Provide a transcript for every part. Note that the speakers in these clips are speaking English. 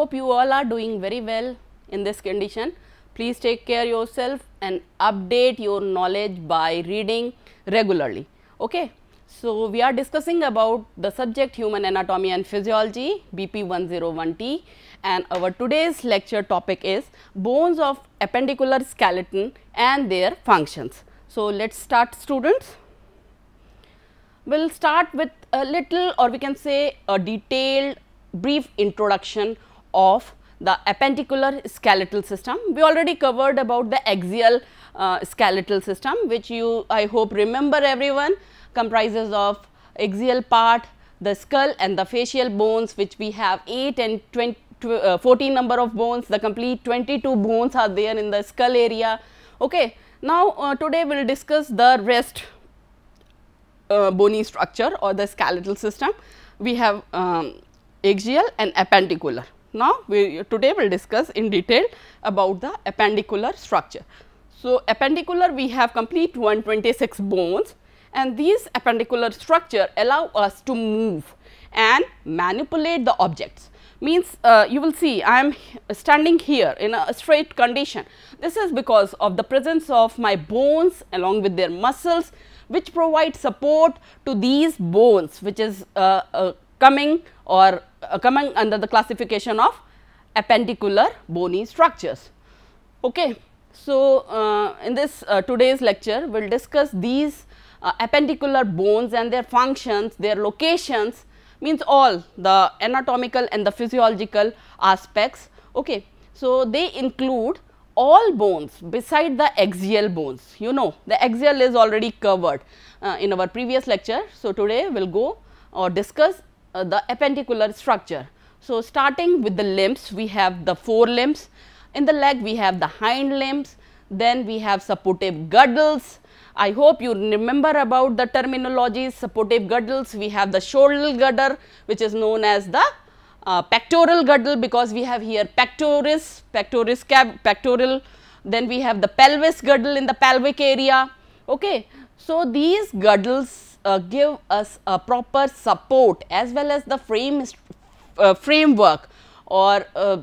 Hope you all are doing very well in this condition. Please take care yourself and update your knowledge by reading regularly. Okay. So, we are discussing about the subject human anatomy and physiology BP 101T and our today's lecture topic is bones of appendicular skeleton and their functions. So, let us start students. We will start with a little or we can say a detailed brief introduction of the appendicular skeletal system. We already covered about the axial uh, skeletal system which you I hope remember everyone comprises of axial part, the skull and the facial bones which we have 8 and 20, uh, 14 number of bones, the complete 22 bones are there in the skull area. Okay. Now, uh, today we will discuss the rest uh, bony structure or the skeletal system. We have um, axial and appendicular. Now, we today we will discuss in detail about the appendicular structure. So, appendicular we have complete 126 bones and these appendicular structure allow us to move and manipulate the objects means uh, you will see I am standing here in a straight condition. This is because of the presence of my bones along with their muscles which provide support to these bones which is uh, uh, coming or uh, coming under the classification of appendicular bony structures. Okay. So, uh, in this uh, today's lecture, we will discuss these uh, appendicular bones and their functions, their locations means all the anatomical and the physiological aspects. Okay. So, they include all bones beside the axial bones. You know the axial is already covered uh, in our previous lecture. So, today we will go or uh, discuss uh, the appendicular structure. So, starting with the limbs, we have the four limbs. In the leg, we have the hind limbs. Then we have supportive girdles. I hope you remember about the terminologies, supportive girdles. We have the shoulder girdle, which is known as the uh, pectoral girdle because we have here pectoris, pectoris cap, pectoral. Then we have the pelvis girdle in the pelvic area. Okay. So, these girdles uh, give us a proper support as well as the frame uh, framework or uh,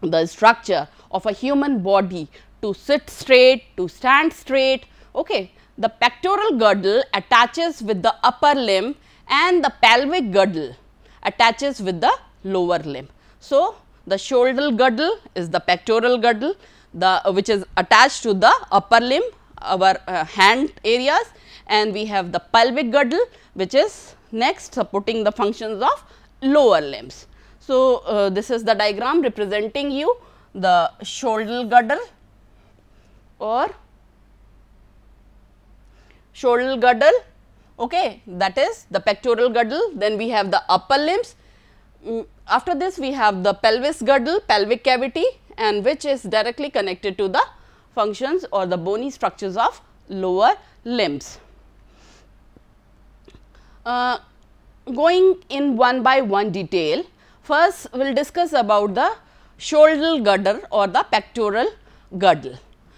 the structure of a human body to sit straight, to stand straight. Okay. The pectoral girdle attaches with the upper limb and the pelvic girdle attaches with the lower limb. So, the shoulder girdle is the pectoral girdle the which is attached to the upper limb our uh, hand areas and we have the pelvic girdle which is next supporting the functions of lower limbs. So, uh, this is the diagram representing you the shoulder girdle or shoulder girdle okay that is the pectoral girdle then we have the upper limbs mm, after this we have the pelvis girdle pelvic cavity and which is directly connected to the functions or the bony structures of lower limbs uh, going in one by one detail, first we will discuss about the shoulder girdle or the pectoral girdle.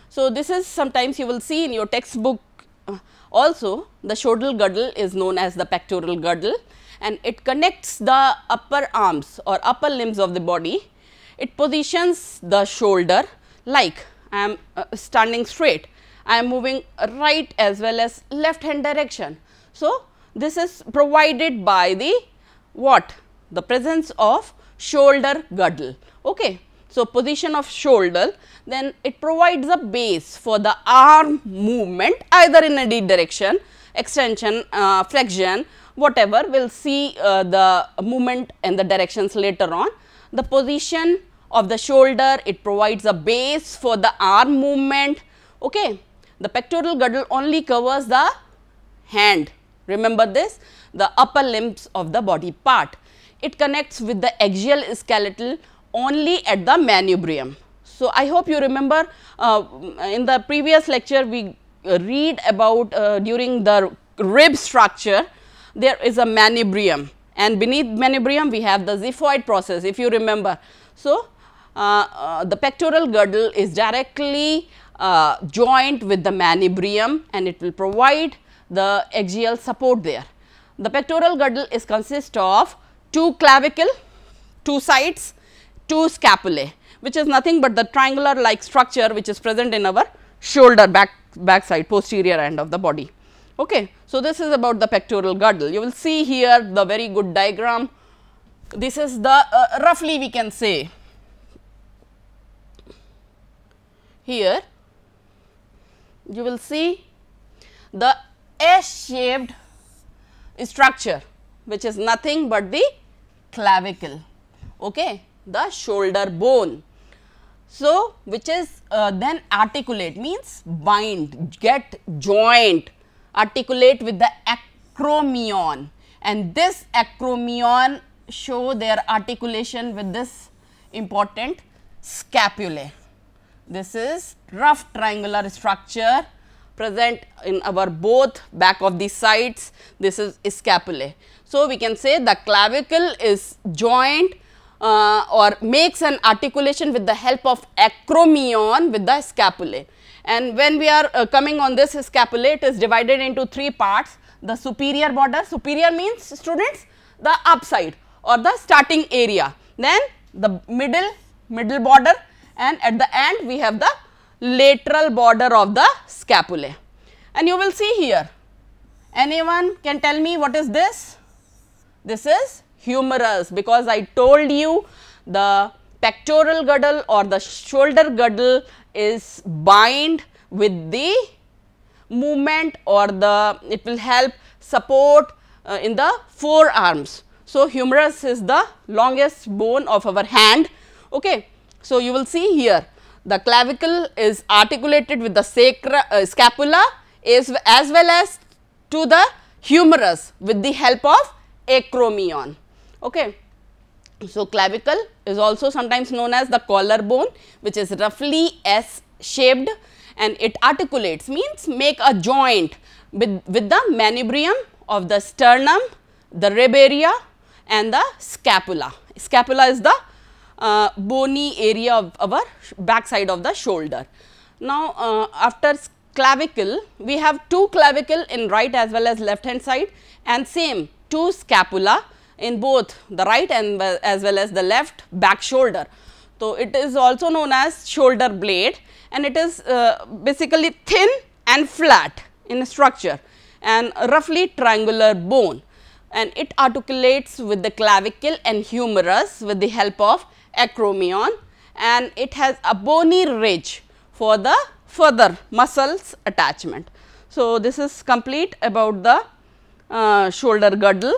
So, this is sometimes you will see in your textbook uh, also the shoulder girdle is known as the pectoral girdle and it connects the upper arms or upper limbs of the body. It positions the shoulder like I am uh, standing straight, I am moving right as well as left hand direction. So, this is provided by the what? The presence of shoulder girdle. Okay. So, position of shoulder then it provides a base for the arm movement either in a d direction, extension, uh, flexion whatever we will see uh, the movement and the directions later on. The position of the shoulder it provides a base for the arm movement. Okay. The pectoral girdle only covers the hand Remember this? The upper limbs of the body part. It connects with the axial skeletal only at the manubrium. So, I hope you remember uh, in the previous lecture we uh, read about uh, during the rib structure there is a manubrium and beneath manubrium we have the xiphoid process if you remember. So, uh, uh, the pectoral girdle is directly joined with the manubrium and it will provide the axial support there. The pectoral girdle is consist of two clavicle, two sides, two scapulae which is nothing but the triangular like structure which is present in our shoulder back back side posterior end of the body. Okay. So, this is about the pectoral girdle. You will see here the very good diagram. This is the uh, roughly we can say here you will see the S shaped structure which is nothing but the clavicle, okay, the shoulder bone. So, which is uh, then articulate means bind, get joint, articulate with the acromion and this acromion show their articulation with this important scapulae. This is rough triangular structure present in our both back of the sides this is scapulae. So, we can say the clavicle is joined uh, or makes an articulation with the help of acromion with the scapulae. And when we are uh, coming on this scapulae, it is divided into three parts. The superior border, superior means students the upside or the starting area. Then the middle, middle border and at the end we have the lateral border of the scapulae. And you will see here, anyone can tell me what is this? This is humerus because I told you the pectoral girdle or the shoulder girdle is bind with the movement or the it will help support uh, in the forearms. So, humerus is the longest bone of our hand. Okay. So, you will see here the clavicle is articulated with the sacra, uh, scapula as well as to the humerus with the help of acromion. Okay. So, clavicle is also sometimes known as the collarbone which is roughly S shaped and it articulates means make a joint with, with the manubrium of the sternum, the rib area and the scapula. Scapula is the uh, bony area of our backside of the shoulder. Now, uh, after clavicle, we have two clavicle in right as well as left hand side and same two scapula in both the right and as well as the left back shoulder. So, it is also known as shoulder blade and it is uh, basically thin and flat in structure and roughly triangular bone and it articulates with the clavicle and humerus with the help of acromion and it has a bony ridge for the further muscles attachment. So, this is complete about the uh, shoulder girdle.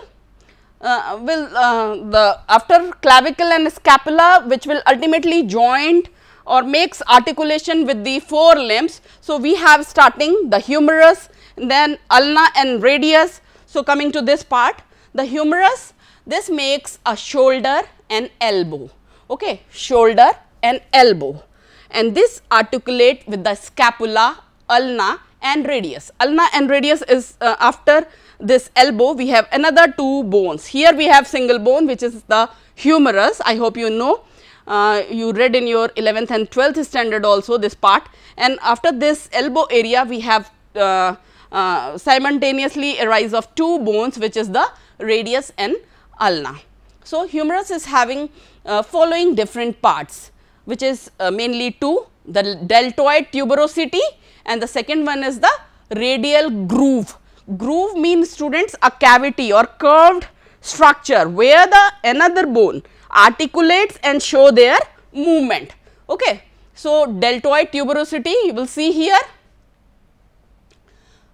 Uh, will uh, the after clavicle and scapula which will ultimately joined or makes articulation with the four limbs. So, we have starting the humerus then ulna and radius. So, coming to this part the humerus this makes a shoulder and elbow okay, shoulder and elbow. And this articulate with the scapula, ulna and radius. Ulna and radius is uh, after this elbow we have another two bones. Here we have single bone which is the humerus. I hope you know. Uh, you read in your 11th and 12th standard also this part and after this elbow area we have uh, uh, simultaneously arise rise of two bones which is the radius and ulna. So, humerus is having uh, following different parts which is uh, mainly two the deltoid tuberosity and the second one is the radial groove. Groove means students a cavity or curved structure where the another bone articulates and show their movement. Okay. So, deltoid tuberosity you will see here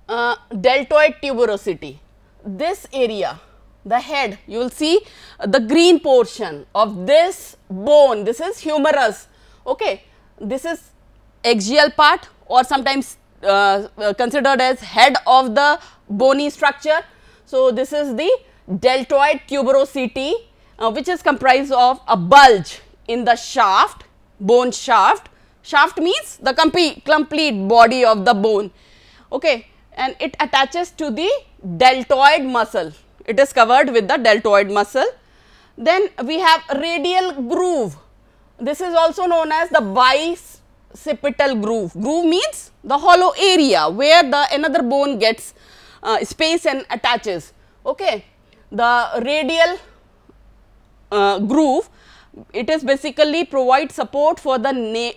uh, deltoid tuberosity this area the head, you will see the green portion of this bone, this is humerus, okay. This is axial part or sometimes uh, uh, considered as head of the bony structure. So, this is the deltoid tuberosity uh, which is comprised of a bulge in the shaft, bone shaft. Shaft means the complete, complete body of the bone okay, and it attaches to the deltoid muscle it is covered with the deltoid muscle. Then we have radial groove. This is also known as the bicipital groove. Groove means the hollow area where the another bone gets uh, space and attaches. Okay. The radial uh, groove, it is basically provide support for the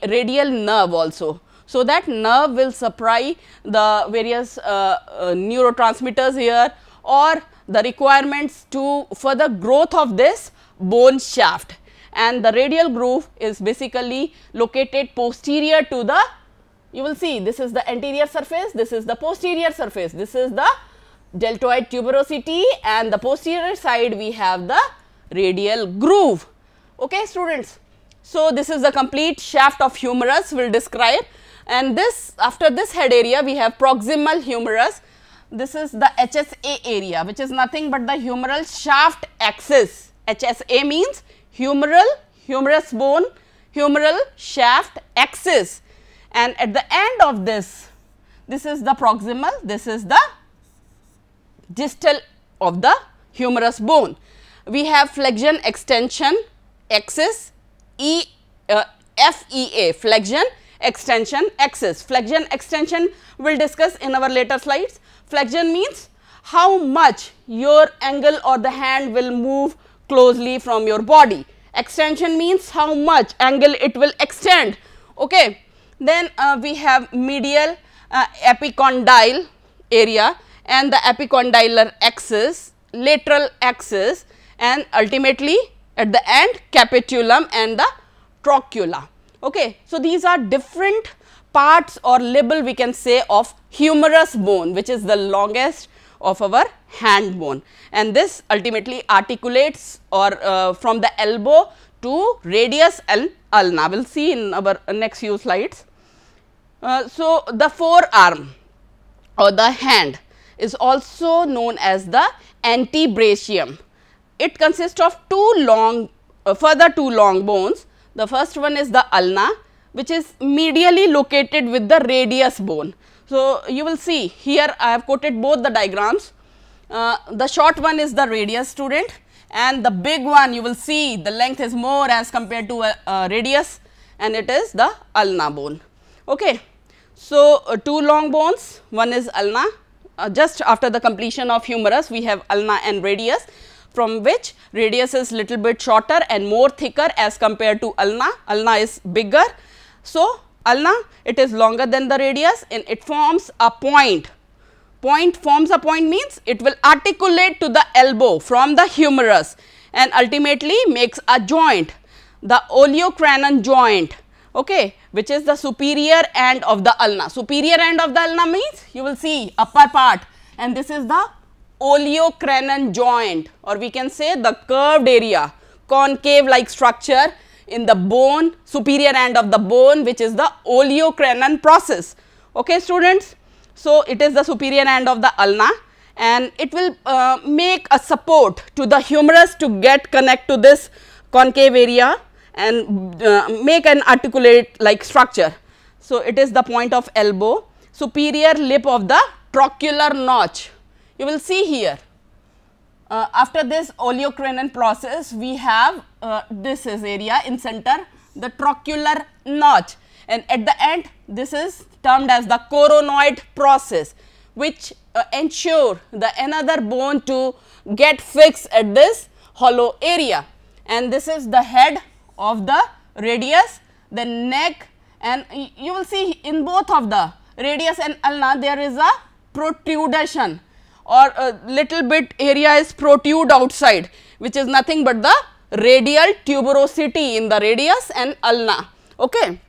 radial nerve also. So, that nerve will supply the various uh, uh neurotransmitters here or the requirements to for the growth of this bone shaft and the radial groove is basically located posterior to the you will see this is the anterior surface this is the posterior surface this is the deltoid tuberosity and the posterior side we have the radial groove okay students so this is the complete shaft of humerus we'll describe and this after this head area we have proximal humerus this is the HSA area which is nothing but the humeral shaft axis. HSA means humeral, humerus bone, humeral shaft axis and at the end of this, this is the proximal, this is the distal of the humerus bone. We have flexion extension axis e, uh, FEA flexion extension axis. Flexion extension we will discuss in our later slides. Flexion means how much your angle or the hand will move closely from your body. Extension means how much angle it will extend. Okay. Then uh, we have medial uh, epicondyle area and the epicondylar axis, lateral axis and ultimately at the end capitulum and the trochlea. Okay. So, these are different parts or label we can say of humerus bone which is the longest of our hand bone and this ultimately articulates or uh, from the elbow to radius and ulna. We will see in our next few slides. Uh, so, the forearm or the hand is also known as the antebrachium. It consists of two long uh, further two long bones the first one is the ulna which is medially located with the radius bone. So, you will see here I have quoted both the diagrams. Uh, the short one is the radius student and the big one you will see the length is more as compared to a, a radius and it is the ulna bone. Okay. So, uh, two long bones one is ulna uh, just after the completion of humerus we have ulna and radius from which radius is little bit shorter and more thicker as compared to ulna. Ulna is bigger. So, ulna it is longer than the radius and it forms a point. Point forms a point means it will articulate to the elbow from the humerus and ultimately makes a joint, the oleocranon joint okay, which is the superior end of the ulna. Superior end of the ulna means you will see upper part and this is the oleocranon joint or we can say the curved area, concave like structure in the bone, superior end of the bone which is the oleocranon process. Okay students, so it is the superior end of the ulna and it will uh, make a support to the humerus to get connect to this concave area and uh, make an articulate like structure. So, it is the point of elbow, superior lip of the trochular notch you will see here uh, after this oleochronin process we have uh, this is area in center the trochular notch and at the end this is termed as the coronoid process which uh, ensure the another bone to get fixed at this hollow area and this is the head of the radius the neck and you will see in both of the radius and ulna there is a protrusion or a little bit area is protrude outside which is nothing but the radial tuberosity in the radius and ulna. Okay.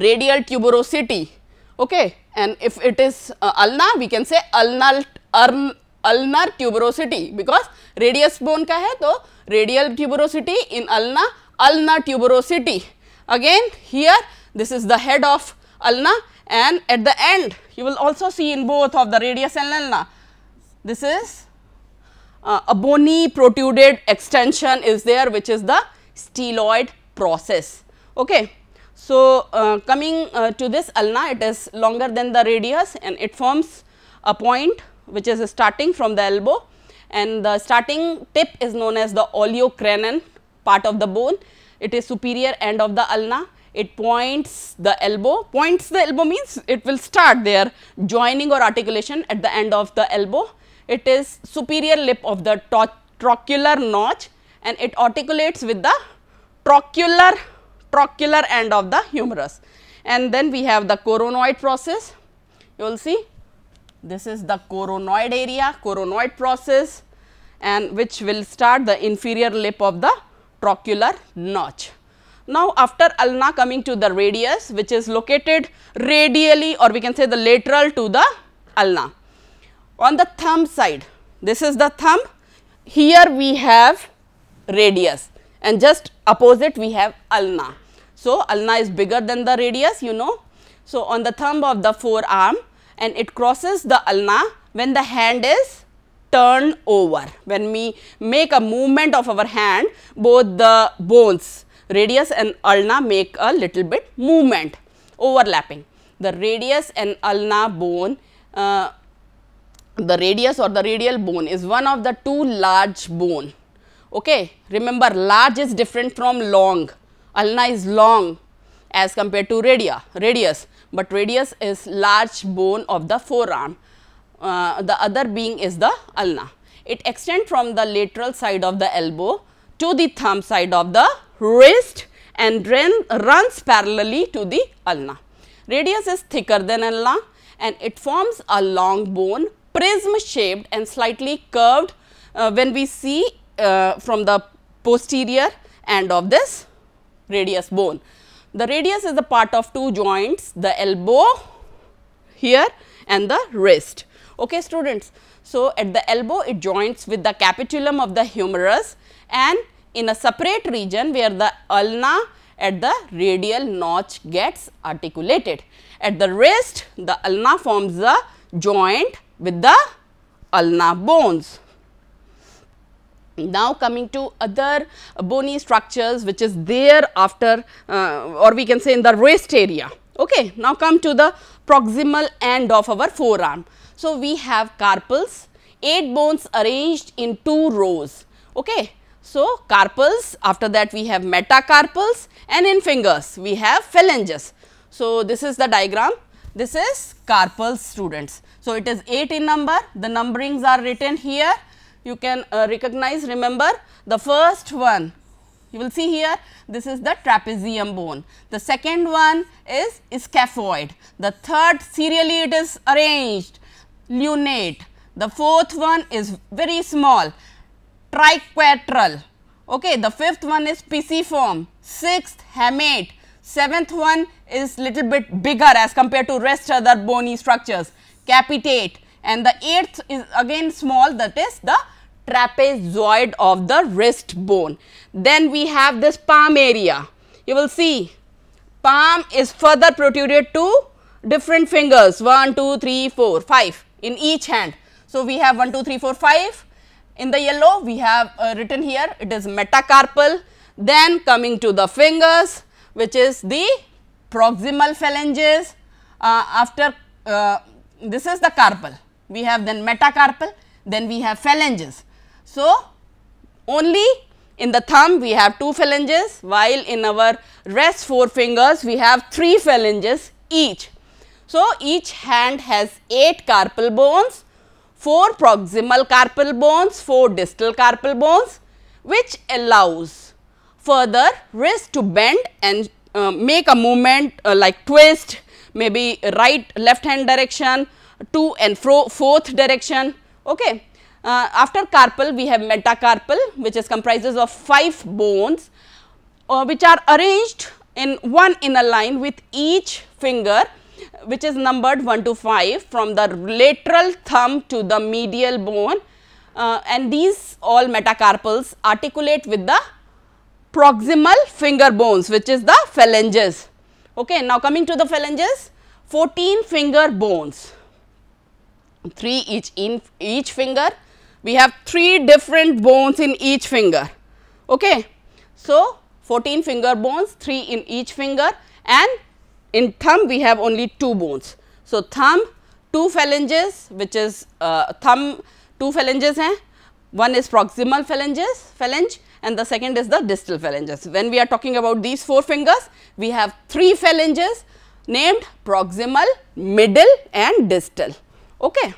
Radial tuberosity. Okay. And if it is uh, ulna, we can say ulnar, ulnar tuberosity because radius bone ka hai, to radial tuberosity in ulna, ulnar tuberosity. Again, here this is the head of ulna and at the end you will also see in both of the radius and ulna. This is uh, a bony protruded extension is there which is the steloid process. Okay. So, uh, coming uh, to this ulna it is longer than the radius and it forms a point which is starting from the elbow and the starting tip is known as the oleocranon part of the bone. It is superior end of the ulna it points the elbow. Points the elbow means it will start their joining or articulation at the end of the elbow. It is superior lip of the trochular notch and it articulates with the trochular, trochular end of the humerus. And then we have the coronoid process. You will see this is the coronoid area, coronoid process and which will start the inferior lip of the trochular notch. Now, after ulna coming to the radius which is located radially or we can say the lateral to the ulna. On the thumb side, this is the thumb, here we have radius and just opposite we have ulna. So, ulna is bigger than the radius you know. So, on the thumb of the forearm and it crosses the ulna when the hand is turned over. When we make a movement of our hand, both the bones Radius and ulna make a little bit movement, overlapping. The radius and ulna bone, uh, the radius or the radial bone is one of the two large bone. Okay. Remember large is different from long, ulna is long as compared to radia, radius, but radius is large bone of the forearm. Uh, the other being is the ulna. It extends from the lateral side of the elbow to the thumb side of the wrist and runs parallelly to the ulna. Radius is thicker than ulna and it forms a long bone prism shaped and slightly curved uh, when we see uh, from the posterior end of this radius bone. The radius is the part of two joints the elbow here and the wrist. Okay students. So, at the elbow it joins with the capitulum of the humerus and in a separate region where the ulna at the radial notch gets articulated. At the wrist, the ulna forms the joint with the ulna bones. Now, coming to other bony structures which is there after uh, or we can say in the wrist area. Okay. Now, come to the proximal end of our forearm. So, we have carpals, 8 bones arranged in 2 rows. Okay. So, carpals after that we have metacarpals and in fingers we have phalanges. So, this is the diagram, this is carpals students. So, it is 8 in number, the numberings are written here, you can uh, recognize, remember the first one, you will see here, this is the trapezium bone, the second one is scaphoid, the third serially it is arranged, lunate, the fourth one is very small triquetral. Okay, the fifth one is pisiform, sixth hamate, seventh one is little bit bigger as compared to rest other bony structures, capitate and the eighth is again small that is the trapezoid of the wrist bone. Then we have this palm area. You will see palm is further protruded to different fingers 1, 2, 3, 4, 5 in each hand. So, we have 1, 2, 3, 4, 5 in the yellow, we have uh, written here it is metacarpal. Then coming to the fingers, which is the proximal phalanges. Uh, after uh, this is the carpal, we have then metacarpal, then we have phalanges. So, only in the thumb we have two phalanges while in our rest four fingers we have three phalanges each. So, each hand has 8 carpal bones four proximal carpal bones, four distal carpal bones which allows further wrist to bend and uh, make a movement uh, like twist maybe right left hand direction to and fro fourth direction okay. Uh, after carpal we have metacarpal which is comprises of five bones uh, which are arranged in one inner line with each finger which is numbered 1 to 5 from the lateral thumb to the medial bone uh, and these all metacarpals articulate with the proximal finger bones which is the phalanges. Okay. Now, coming to the phalanges 14 finger bones 3 each in each finger we have 3 different bones in each finger. Okay. So, 14 finger bones 3 in each finger and in thumb we have only two bones. So, thumb two phalanges which is uh, thumb two phalanges hai. one is proximal phalanges phalange and the second is the distal phalanges. When we are talking about these four fingers we have three phalanges named proximal, middle and distal. Okay.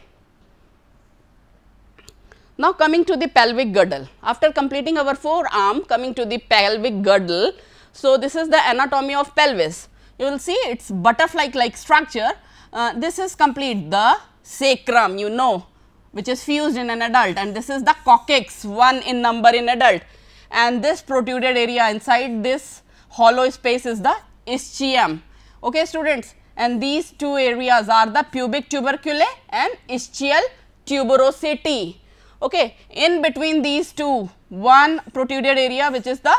Now, coming to the pelvic girdle. After completing our forearm, coming to the pelvic girdle. So, this is the anatomy of pelvis you will see its butterfly like structure. Uh, this is complete the sacrum you know which is fused in an adult and this is the coccyx one in number in adult and this protruded area inside this hollow space is the ischium. Okay students and these two areas are the pubic tuberculae and ischial tuberosity. Okay, in between these two, one protruded area which is the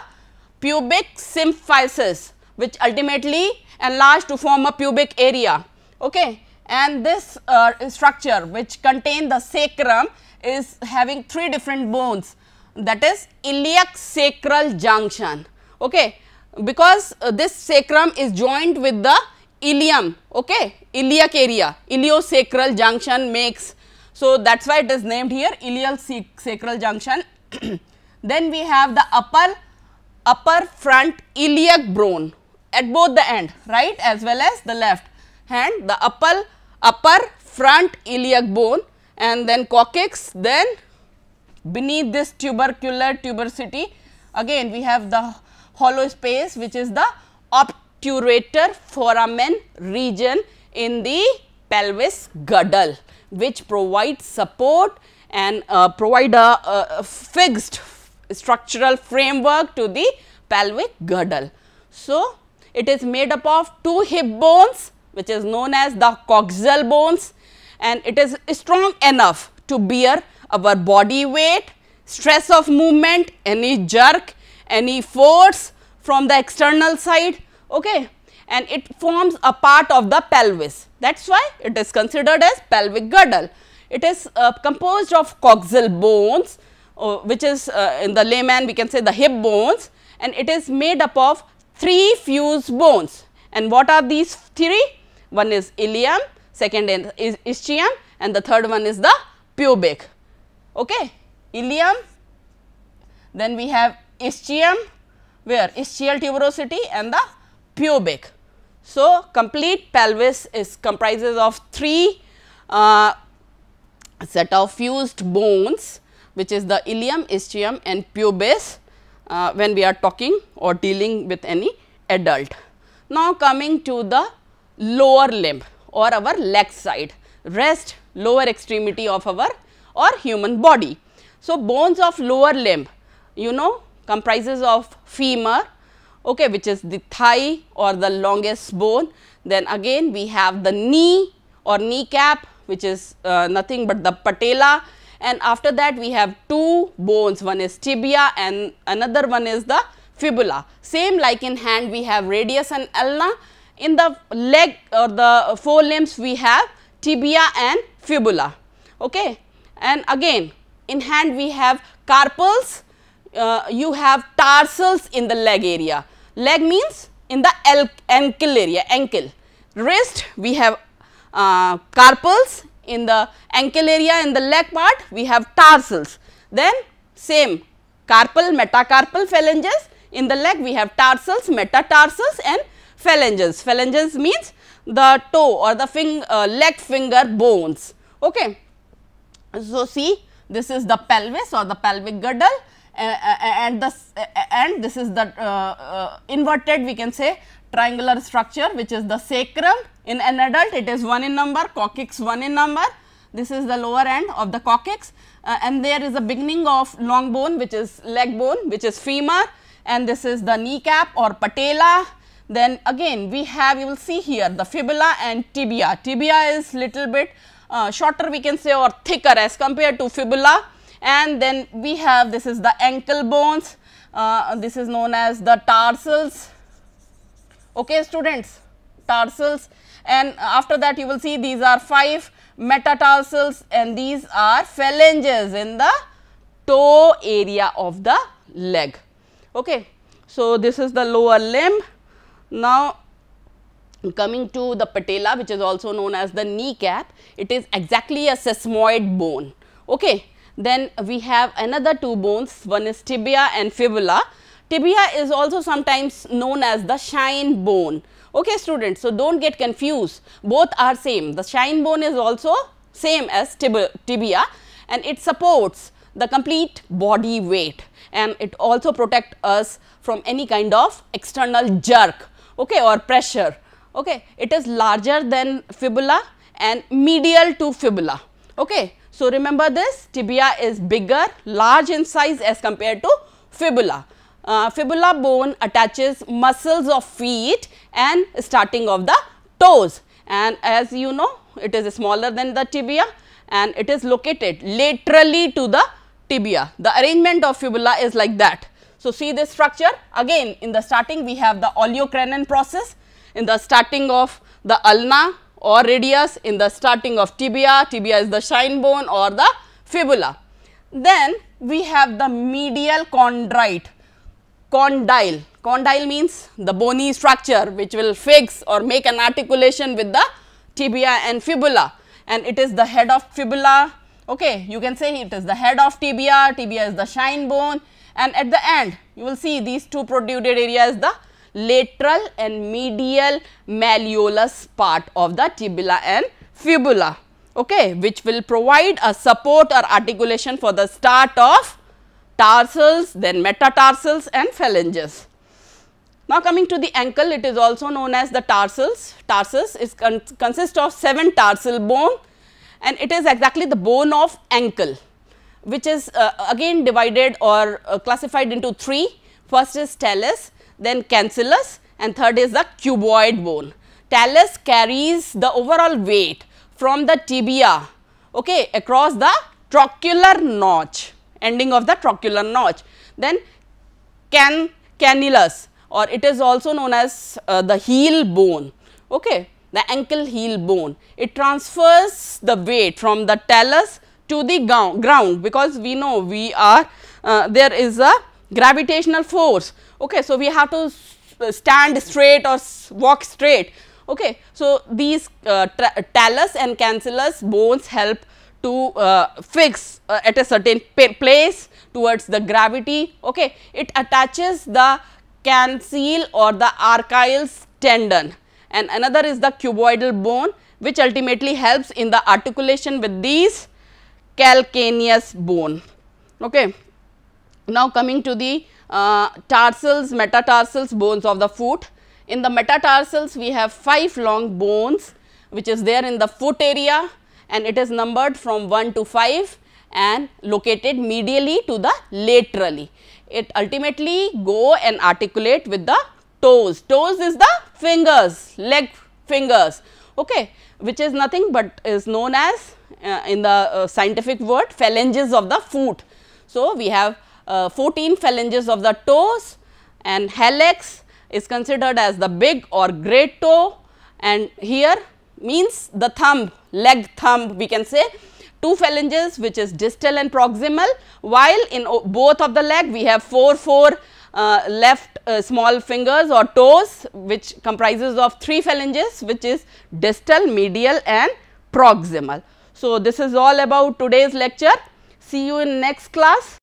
pubic symphysis which ultimately enlarge to form a pubic area. Okay? And this uh, structure which contain the sacrum is having three different bones that is iliac sacral junction. Okay? Because uh, this sacrum is joined with the ilium, okay? iliac area, iliosacral junction makes. So, that is why it is named here ilial sacral junction. then we have the upper upper front iliac bone at both the end right as well as the left hand the upper upper front iliac bone and then coccyx then beneath this tubercular tuberosity again we have the hollow space which is the obturator foramen region in the pelvis girdle which provides support and uh, provide a, a fixed structural framework to the pelvic girdle. So, it is made up of two hip bones which is known as the coxal bones and it is strong enough to bear our body weight, stress of movement, any jerk, any force from the external side. Okay and it forms a part of the pelvis. That is why it is considered as pelvic girdle. It is uh, composed of coxal bones uh, which is uh, in the layman we can say the hip bones and it is made up of three fused bones and what are these three? One is ilium, second is ischium and the third one is the pubic. Okay. Ilium, then we have ischium where ischial tuberosity and the pubic. So, complete pelvis is comprises of three uh, set of fused bones which is the ilium, ischium and pubis uh, when we are talking or dealing with any adult. Now, coming to the lower limb or our leg side, rest lower extremity of our or human body. So, bones of lower limb you know comprises of femur okay, which is the thigh or the longest bone. Then again we have the knee or kneecap which is uh, nothing but the patella and after that we have two bones one is tibia and another one is the fibula same like in hand we have radius and ulna in the leg or the forelimbs we have tibia and fibula okay and again in hand we have carpals uh, you have tarsals in the leg area leg means in the ankle area ankle wrist we have uh, carpals in the ankle area in the leg part we have tarsals. Then same carpal, metacarpal phalanges, in the leg we have tarsals, metatarsals and phalanges. Phalanges means the toe or the fing, uh, leg finger bones. Okay. So, see this is the pelvis or the pelvic girdle uh, and this is the uh, uh, inverted we can say triangular structure which is the sacrum in an adult, it is 1 in number, coccyx 1 in number. This is the lower end of the coccyx uh, and there is a beginning of long bone which is leg bone which is femur and this is the kneecap or patella. Then again we have you will see here the fibula and tibia. Tibia is little bit uh, shorter we can say or thicker as compared to fibula and then we have this is the ankle bones. Uh, this is known as the tarsals. Okay students, tarsals and after that you will see these are 5 metatarsals and these are phalanges in the toe area of the leg. Okay. So, this is the lower limb. Now, coming to the patella which is also known as the kneecap, it is exactly a sesamoid bone. Okay. Then we have another two bones, one is tibia and fibula. Tibia is also sometimes known as the shine bone Okay students, so don't get confused. Both are same. The shine bone is also same as tibia and it supports the complete body weight and it also protect us from any kind of external jerk okay, or pressure. Okay. It is larger than fibula and medial to fibula. Okay. So, remember this tibia is bigger large in size as compared to fibula uh, fibula bone attaches muscles of feet and starting of the toes and as you know it is smaller than the tibia and it is located laterally to the tibia. The arrangement of fibula is like that. So, see this structure again in the starting we have the oleocranon process in the starting of the ulna or radius in the starting of tibia, tibia is the shine bone or the fibula. Then we have the medial chondrite condyle. Condyle means the bony structure which will fix or make an articulation with the tibia and fibula and it is the head of fibula. Okay, you can say it is the head of tibia, tibia is the shine bone and at the end you will see these two protruded areas the lateral and medial malleolus part of the tibia and fibula okay which will provide a support or articulation for the start of tarsals, then metatarsals and phalanges. Now, coming to the ankle, it is also known as the tarsals. Tarsus is con consists of 7 tarsal bone and it is exactly the bone of ankle which is uh, again divided or uh, classified into 3. First is talus, then cancellous and third is the cuboid bone. Talus carries the overall weight from the tibia okay, across the trochular notch ending of the trochular notch. Then can cannulus or it is also known as uh, the heel bone, okay, the ankle heel bone. It transfers the weight from the talus to the ground because we know we are uh, there is a gravitational force, okay. So, we have to stand straight or walk straight. Okay. So, these uh, talus and cancellous bones help to uh, fix uh, at a certain place towards the gravity. Okay. It attaches the cancel or the archials tendon and another is the cuboidal bone which ultimately helps in the articulation with these calcaneus bone. Okay. Now, coming to the uh, tarsals, metatarsals bones of the foot. In the metatarsals, we have five long bones which is there in the foot area and it is numbered from 1 to 5 and located medially to the laterally. It ultimately go and articulate with the toes. Toes is the fingers, leg fingers, okay, which is nothing but is known as uh, in the uh, scientific word phalanges of the foot. So, we have uh, 14 phalanges of the toes and hallux is considered as the big or great toe and here means the thumb, leg thumb we can say two phalanges which is distal and proximal while in both of the leg we have four four uh, left uh, small fingers or toes which comprises of three phalanges which is distal, medial and proximal. So, this is all about today's lecture. See you in next class.